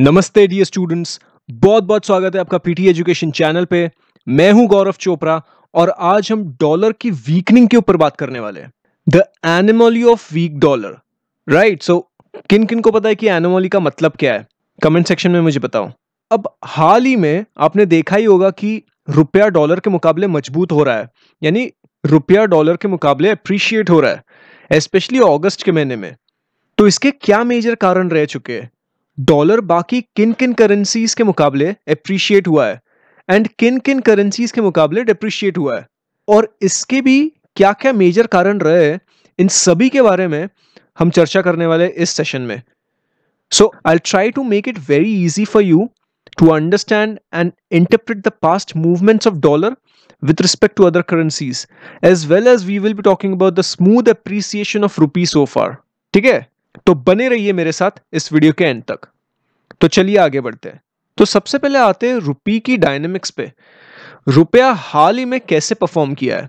नमस्ते dear students बहुत बहुत स्वागत है आपका पीटी एजुकेशन चैनल पे मैं हूं गौरव चोपड़ा और आज हम डॉलर की वीकनिंग के ऊपर बात करने वाले हैं the anomaly of weak dollar right so किन किन को पता है कि एनिमोली का मतलब क्या है कमेंट सेक्शन में मुझे बताओ अब हाल ही में आपने देखा ही होगा कि रुपया डॉलर के मुकाबले मजबूत हो रहा है यानी रुपया डॉलर के मुकाबले अप्रिशिएट हो रहा है स्पेशली अगस्त के महीने में तो इसके क्या मेजर कारण रह चुके हैं डॉलर बाकी किन किन करेंसीज के मुकाबले अप्रिशिएट हुआ है एंड किन किन करेंसीज के मुकाबले डिप्रिशिएट हुआ है और इसके भी क्या क्या मेजर कारण रहे इन सभी के बारे में हम चर्चा करने वाले इस सेशन में so I try to make it very easy for you to understand and interpret the past movements of dollar with respect to other currencies as well as we will be talking about the smooth appreciation of rupee so far ठीक है तो बने रहिए मेरे साथ इस video के and तक तो चलिए आगे बढ़ते हैं तो सबसे पहले आते हैं रुपये की डायनेमिक्स पे रुपया हाल ही में कैसे परफॉर्म किया है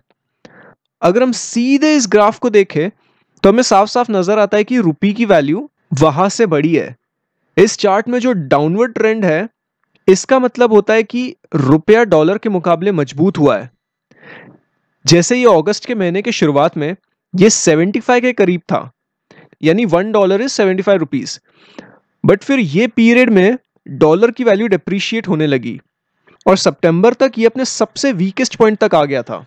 अगर हम सीधे इस ग्राफ को देखें तो हमें साफ साफ नजर आता है कि रुपी की वैल्यू वहां से बढ़ी है इस चार्ट में जो डाउनवर्ड ट्रेंड है इसका मतलब होता है कि रुपया डॉलर के मुकाबले मजबूत हुआ है जैसे ये अगस्त के महीने के शुरुआत में ये 75 के करीब था यानी one dollar is seventy five rupees but फिर ये पीरियड में डॉलर की वैल्यू डिप्रिशिएट होने लगी और सितंबर तक ये अपने सबसे वीकेस्ट पॉइंट तक आ गया था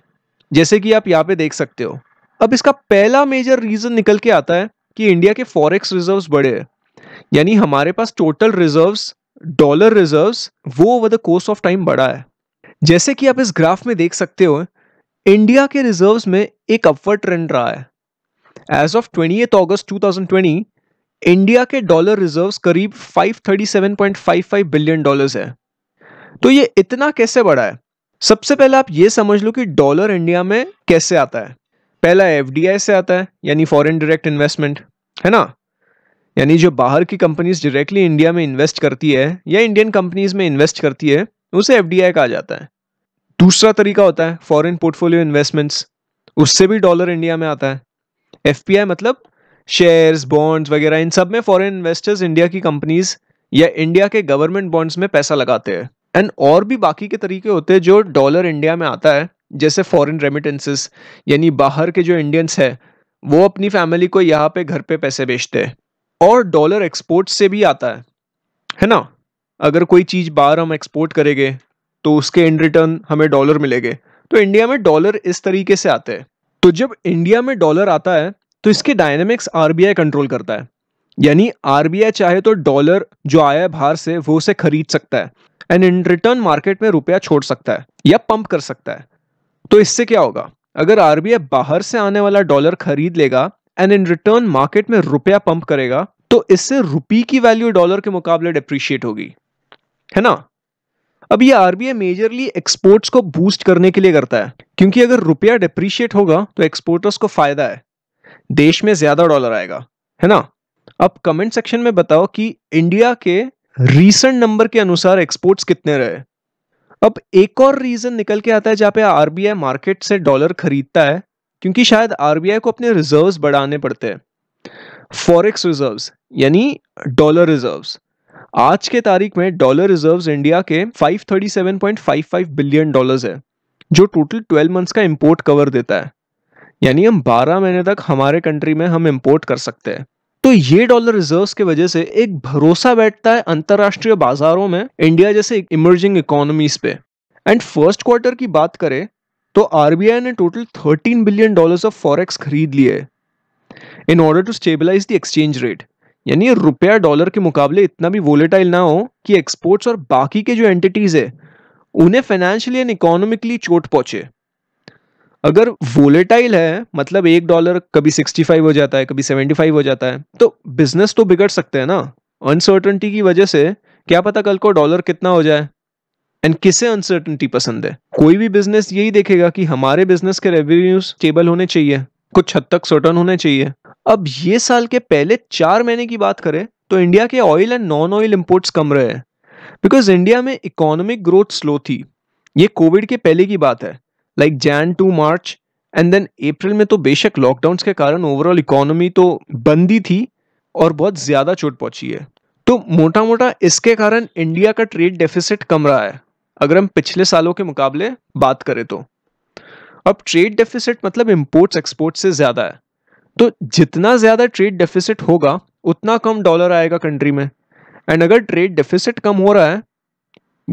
जैसे कि आप यहाँ पे देख सकते हो अब इसका पहला मेजर रीज़न निकल के आता है कि इंडिया के फॉरेक्स रिजर्व्स बड़े हैं यानी हमारे पास टोटल रिजर्व्स डॉलर रिजर्व्स वो over the course of time बढ़ा है जैसे कि आप इस ग्राफ में देख सकते हो इंडिया के रिजर्व्स में एक अपवर ट्रेंड रहा है as of twenty August 2020 India के डॉलर रिजर्व्स करीब 537.55 बिलियन डॉलर्स है तो ये इतना कैसे बढ़ा है सबसे पहले आप ये समझ लो कि डॉलर इंडिया में कैसे आता है पहला एफ से आता है यानी फॉरेन डायरेक्ट इन्वेस्टमेंट है ना यानी जो बाहर की कंपनीज डायरेक्टली इंडिया में इन्वेस्ट करती है या इंडियन कंपनीज में इन्वेस्ट करती है उसे एफ कहा जाता है दूसरा तरीका होता है फॉरेन पोर्टफोलियो इन्वेस्टमेंट्स उससे भी डॉलर इंडिया में आता है एफ मतलब शेयर्स बॉन्ड्स वगैरह इन सब में फॉरेन इन्वेस्टर्स इंडिया की कंपनीज या इंडिया के गवर्नमेंट बॉन्ड्स में पैसा लगाते हैं एंड और भी बाकी के तरीके होते हैं जो डॉलर इंडिया में आता है जैसे फॉरेन रेमिटेंसेस यानी बाहर के जो इंडियंस है वो अपनी फैमिली को यहाँ पे घर पे पैसे बेचते हैं और डॉलर एक्सपोर्ट से भी आता है है ना अगर कोई चीज़ बाहर हम एक्सपोर्ट करेंगे तो उसके इन रिटर्न हमें डॉलर मिलेंगे तो इंडिया में डॉलर इस तरीके से आते हैं तो जब इंडिया में डॉलर आता है तो इसके डायनेमिक्स आरबीआई कंट्रोल करता है यानी आरबीआई चाहे तो डॉलर जो आया है बाहर से वो उसे खरीद सकता है एंड इन रिटर्न मार्केट में रुपया छोड़ सकता है या पंप कर सकता है तो इससे क्या होगा अगर आरबीआई बाहर से आने वाला डॉलर खरीद लेगा एंड इन रिटर्न मार्केट में रुपया पंप करेगा तो इससे रुपी की वैल्यू डॉलर के मुकाबले डिप्रिशिएट होगी है ना अब ये आरबीआई मेजरली एक्सपोर्ट्स को बूस्ट करने के लिए करता है क्योंकि अगर रुपया डिप्रिशिएट होगा तो एक्सपोर्टर्स को फायदा है देश में ज्यादा डॉलर आएगा है ना अब कमेंट सेक्शन में बताओ कि इंडिया के रीसेंट नंबर के अनुसार एक्सपोर्ट्स कितने रहे अब एक और रीजन निकल के आता है जहां पे आरबीआई मार्केट से डॉलर खरीदता है क्योंकि शायद आरबीआई को अपने रिजर्व्स बढ़ाने पड़ते हैं फॉरेक्स रिजर्व्स यानी डॉलर रिजर्व्स आज के तारीख में डॉलर रिजर्व इंडिया के 537.55 बिलियन डॉलर्स है जो टोटल 12 मंथ्स का इम्पोर्ट कवर देता है यानी हम 12 महीने तक हमारे कंट्री में हम इम्पोर्ट कर सकते हैं तो ये डॉलर रिजर्व के वजह से एक भरोसा बैठता है अंतर्राष्ट्रीय बाजारों में इंडिया जैसे इमर्जिंग इकोनॉमीज पे एंड फर्स्ट क्वार्टर की बात करें तो आरबीआई ने total 13 billion dollars of forex खरीद लिए in order to stabilize the exchange rate यानी रुपया डॉलर के मुकाबले इतना भी वोलेटाइल ना हो कि एक्सपोर्ट्स और बाकी के जो एंटिटीज है उन्हें फाइनेंशियली एंड इकोनॉमिकली चोट पहुंचे अगर वोलेटाइल है मतलब एक डॉलर कभी 65 हो जाता है कभी 75 हो जाता है तो बिजनेस तो बिगड़ सकते हैं ना अनसर्टनटी की वजह से क्या पता कल को डॉलर कितना हो जाए एंड किसे अनसर्टनटी पसंद है कोई भी बिजनेस यही देखेगा कि हमारे बिजनेस के रेवेन्यूज स्टेबल होने चाहिए कुछ हद तक सर्टन होने चाहिए अब ये साल के पहले चार महीने की बात करें तो इंडिया के oil and non oil imports कम रहे हैं बिकॉज इंडिया में इकोनॉमिक ग्रोथ स्लो थी ये कोविड के पहले की बात है like Jan to March and then April में तो बेशक लॉकडाउन के कारण ओवरऑल इकोनॉमी तो बंदी थी और बहुत ज़्यादा चोट पहुंची है तो मोटा मोटा इसके कारण इंडिया का ट्रेड डेफिसिट कम रहा है अगर हम पिछले सालों के मुकाबले बात करें तो अब ट्रेड डेफिसिट मतलब इम्पोर्ट्स एक्सपोर्ट से ज़्यादा है तो जितना ज़्यादा ट्रेड डेफिसिट होगा उतना कम डॉलर आएगा कंट्री में एंड अगर ट्रेड डेफिसिट कम हो रहा है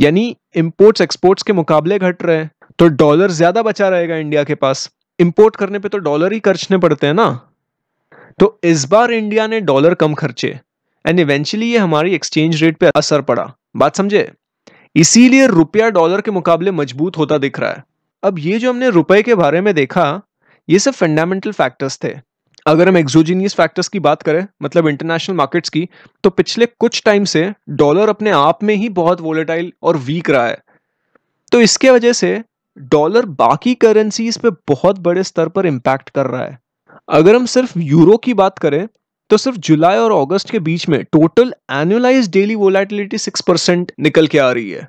यानी इम्पोर्ट्स एक्सपोर्ट्स के मुकाबले घट रहे हैं तो डॉलर ज़्यादा बचा रहेगा इंडिया के पास इम्पोर्ट करने पे तो डॉलर ही खर्चने पड़ते हैं ना तो इस बार इंडिया ने डॉलर कम खर्चे एंड इवेंचुअली ये हमारी एक्सचेंज रेट पे असर पड़ा बात समझे इसीलिए रुपया डॉलर के मुकाबले मजबूत होता दिख रहा है अब ये जो हमने रुपए के बारे में देखा ये सब फंडामेंटल फैक्टर्स थे अगर हम एक्सोजीनियस फैक्टर्स की बात करें मतलब इंटरनेशनल मार्केट्स की तो पिछले कुछ टाइम से डॉलर अपने आप में ही बहुत वोलेटाइल और वीक रहा है तो इसके वजह से डॉलर बाकी करेंसीज पे बहुत बड़े स्तर पर इम्पैक्ट कर रहा है अगर हम सिर्फ यूरो की बात करें तो सिर्फ जुलाई और अगस्त के बीच में total annualise daily volatility six percent निकल के आ रही है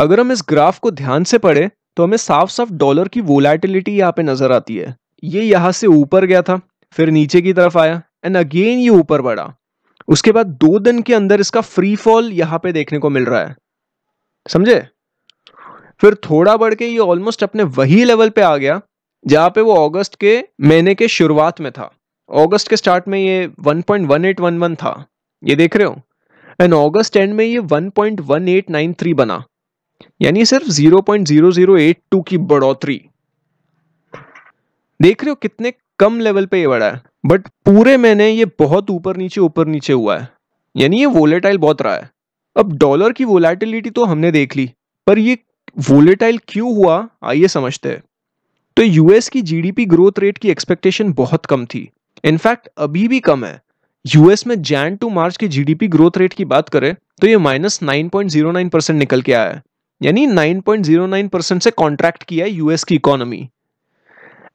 अगर हम इस ग्राफ को ध्यान से पढ़े तो हमें साफ साफ डॉलर की वोलेटिलिटी यहाँ पे नजर आती है ये यहाँ से ऊपर गया था फिर नीचे की तरफ आया एंड अगेन ये ऊपर बढ़ा उसके बाद दो दिन के अंदर इसका फ्री फॉल यहां पे देखने को मिल रहा है समझे फिर थोड़ा बढ़ के ये ऑलमोस्ट अपने वही लेवल पे आ गया जहां पे वो अगस्त के महीने के शुरुआत में था अगस्त के स्टार्ट में ये 1.1811 था ये देख रहे हो एंड अगस्त एंड में ये 1.1893 बना यानी सिर्फ 0.0082 की बढ़ोतरी देख रहे हो कितने कम लेवल पे ये बढ़ा है बट पूरे महीने ये बहुत ऊपर नीचे ऊपर नीचे हुआ है यानी ये वोलेटाइल बहुत रहा है अब डॉलर की वोलेटिलिटी तो हमने देख ली पर ये वोलेटाइल क्यों हुआ आइए समझते हैं तो यूएस की जीडीपी ग्रोथ रेट की एक्सपेक्टेशन बहुत कम थी इनफैक्ट अभी भी कम है यूएस में जैन टू मार्च की जीडीपी ग्रोथ रेट की बात करें तो ये minus nine point zero nine percent निकल के आया है यानी nine point zero nine percent से कॉन्ट्रैक्ट किया है यूएस की economy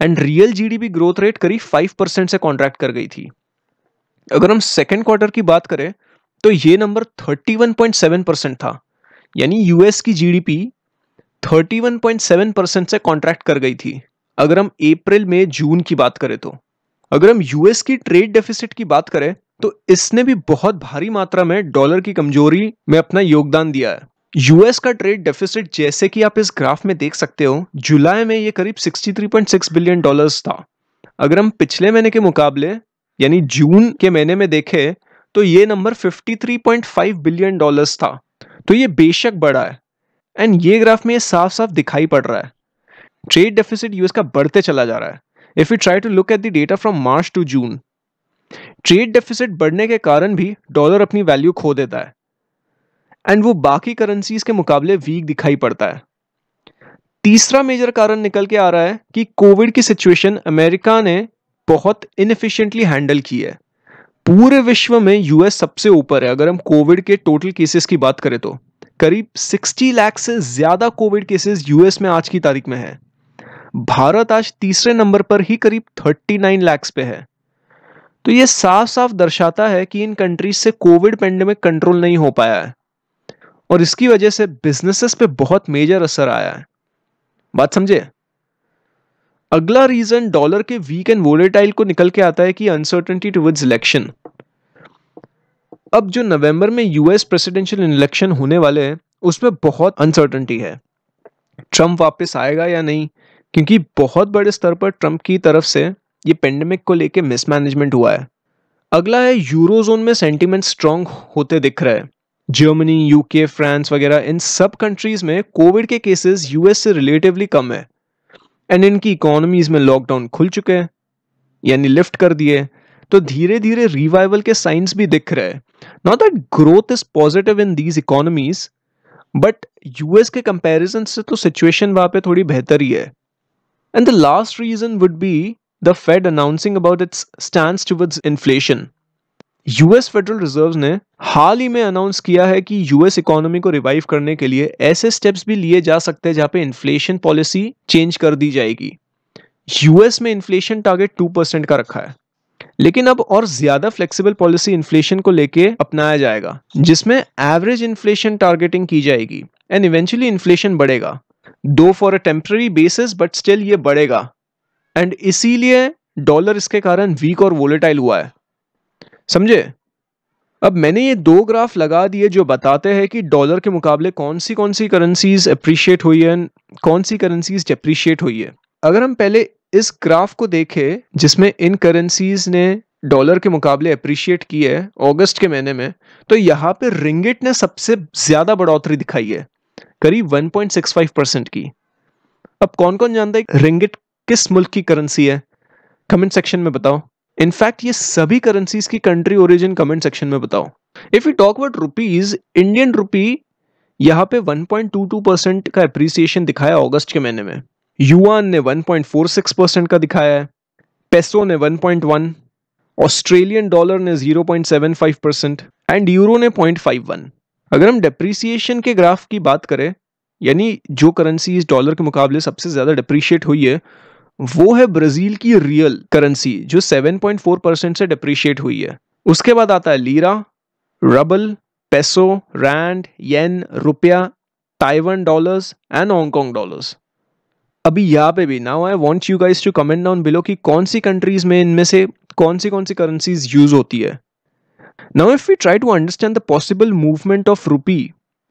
and real GDP growth rate करीब फाइव परसेंट से कॉन्ट्रैक्ट कर गई थी अगर हम सेकेंड क्वार्टर की बात करें तो ये number thirty one point seven percent था यानी यूएस की जीडीपी सेवन परसेंट से कॉन्ट्रैक्ट कर गई थी अगर हम अप्रैल में जून की बात करें तो अगर हम यूएस की ट्रेड डेफिसिट की बात करें तो इसने भी बहुत भारी मात्रा में डॉलर की कमजोरी में अपना योगदान दिया है यूएस का ट्रेड डेफिसिट जैसे कि आप इस ग्राफ में देख सकते हो जुलाई में ये करीब 63.6 बिलियन डॉलर्स था अगर हम पिछले महीने के मुकाबले यानी जून के महीने में देखें तो ये नंबर 53.5 बिलियन डॉलर्स था तो ये बेशक बड़ा है एंड ये ग्राफ में ये साफ साफ दिखाई पड़ रहा है ट्रेड डेफिसिट यूएस का बढ़ते चला जा रहा है if you try to look at the data from March to June trade deficit बढ़ने के कारण भी डॉलर अपनी वैल्यू खो देता है एंड वो बाकी करेंसीज के मुकाबले वीक दिखाई पड़ता है तीसरा मेजर कारण निकल के आ रहा है कि कोविड की सिचुएशन अमेरिका ने बहुत इनफिशियंटली हैंडल की है पूरे विश्व में यूएस सबसे ऊपर है अगर हम कोविड के टोटल केसेस की बात करें तो करीब 60 लाख से ज़्यादा कोविड केसेस यूएस में आज की तारीख में है भारत आज तीसरे नंबर पर ही करीब 39 लाख पे है तो ये साफ साफ दर्शाता है कि इन कंट्रीज से कोविड पेंडेमिक कंट्रोल नहीं हो पाया है और इसकी वजह से बिजनेसेस पे बहुत मेजर असर आया है बात समझे अगला रीजन डॉलर के वीक एंड वोलेटाइल को निकल के आता है कि अनसर्टेनिटी टूवर्ड्स इलेक्शन अब जो नवंबर में यूएस प्रेसिडेंशियल इलेक्शन होने वाले हैं उसमें बहुत अनसर्टेनिटी है ट्रंप वापस आएगा या नहीं क्योंकि बहुत बड़े स्तर पर ट्रंप की तरफ से ये पेंडेमिक को लेके मिसमैनेजमेंट हुआ है अगला है यूरोजोन में सेंटीमेंट स्ट्रांग होते दिख रहे हैं जर्मनी यूके फ्रांस वगैरह इन सब कंट्रीज में कोविड के केसेस यूएस से रिलेटिवली कम है एंड इनकी इकोनॉमीज में लॉकडाउन खुल चुके हैं यानी लिफ्ट कर दिए तो धीरे धीरे रिवाइवल के साइंस भी दिख रहे हैं not that growth is positive in these economies but US के कंपेरिजन से तो सिचुएशन वहां पे थोड़ी बेहतर ही है and the last reason would be the fed announcing about its stand towards inflation US federal reserve ने हाल ही में अनाउंस किया है कि यूएस इकोनॉमी को रिवाइव करने के लिए ऐसे स्टेप्स भी लिए जा सकते हैं जहां पे इन्फ्लेशन पॉलिसी चेंज कर दी जाएगी यूएस में इन्फ्लेशन टारगेट टू परसेंट का रखा है लेकिन अब और ज्यादा फ्लेक्सिबल पॉलिसी इन्फ्लेशन को लेके अपनाया जाएगा जिसमें एवरेज इन्फ्लेशन टारगेटिंग की जाएगी एंड इवेंचुअली इन्फ्लेशन बढ़ेगा though for a temporary basis but still ये बढ़ेगा एंड इसीलिए डॉलर इसके कारण वीक और वोलेटाइल हुआ है समझे अब मैंने ये दो ग्राफ लगा दिए जो बताते हैं कि डॉलर के मुकाबले कौन सी कौन सी करेंसीज अप्रिशिएट हुई है कौन सी करेंसीज डिप्रिशिएट हुई है अगर हम पहले इस ग्राफ को देखें जिसमें इन करेंसीज ने डॉलर के मुकाबले अप्रिशिएट की है अगस्त के महीने में तो यहाँ पे रिंगिट ने सबसे ज़्यादा बढ़ोतरी दिखाई है करीब 1.65 परसेंट की अब कौन कौन जानता है रिंगिट किस मुल्क की करेंसी है कमेंट सेक्शन में बताओ इनफैक्ट ये सभी करेंसीज की कंट्री ओरिजिन कमेंट सेक्शन में बताओ if you talk about rupees Indian rupee यहां पे 1.22 परसेंट का एप्रिसिएशन दिखाया अगस्त के महीने में युआन ने 1.46 परसेंट का दिखाया है पेसो ने 1.1 ऑस्ट्रेलियन डॉलर ने 0.75 परसेंट एंड यूरो ने 0.51 अगर हम डिप्रिसिएशन के ग्राफ की बात करें यानी जो करेंसी इस डॉलर के मुकाबले सबसे ज़्यादा डिप्रिशिएट हुई है वो है ब्राजील की रियल करेंसी जो 7.4 परसेंट से डिप्रिशिएट हुई है उसके बाद आता है lira rouble peso rand yen रुपया Taiwan dollars and Hong Kong dollars अभी यहाँ पे भी now I want you guys to comment down below कि कौन सी कंट्रीज में इनमें से कौन सी कौन सी करेंसीज यूज होती है now if we try to understand the possible movement of rupee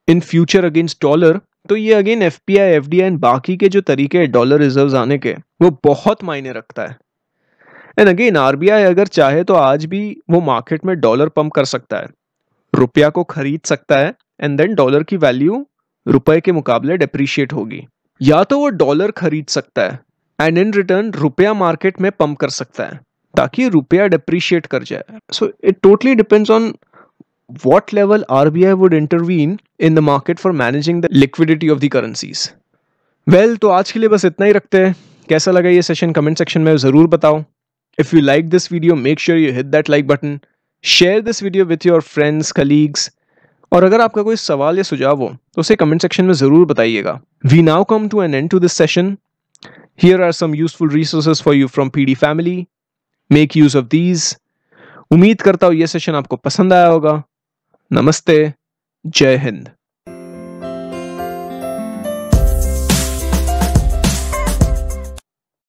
in future against dollar तो ये again F P I F D I and बाकी के जो तरीके हैं डॉलर रिजर्व आने के वो बहुत मायने रखता है and again R B I अगर चाहे तो आज भी वो मार्केट में डॉलर पंप कर सकता है रुपया को खरीद सकता है एंड देन डॉलर की वैल्यू रुपए के मुकाबले डिप्रिशिएट होगी या तो वो डॉलर खरीद सकता है एंड इन रिटर्न रुपया मार्केट में पंप कर सकता है ताकि रुपया डिप्रिशिएट कर जाए so it totally depends on what level RBI would intervene in the market for managing the liquidity of the currencies. Well, तो आज के लिए बस इतना ही रखते हैं कैसा लगा ये सेशन कमेंट सेक्शन में ज़रूर बताओ if you like this video make sure you hit that like button share this video with your friends colleagues और अगर आपका कोई सवाल या सुझाव हो तो उसे कमेंट सेक्शन में ज़रूर बताइएगा we now come to an end to this session here are some useful resources for you from P D family make use of these उम्मीद करता हूँ ये सेशन आपको पसंद आया होगा नमस्ते जय हिंद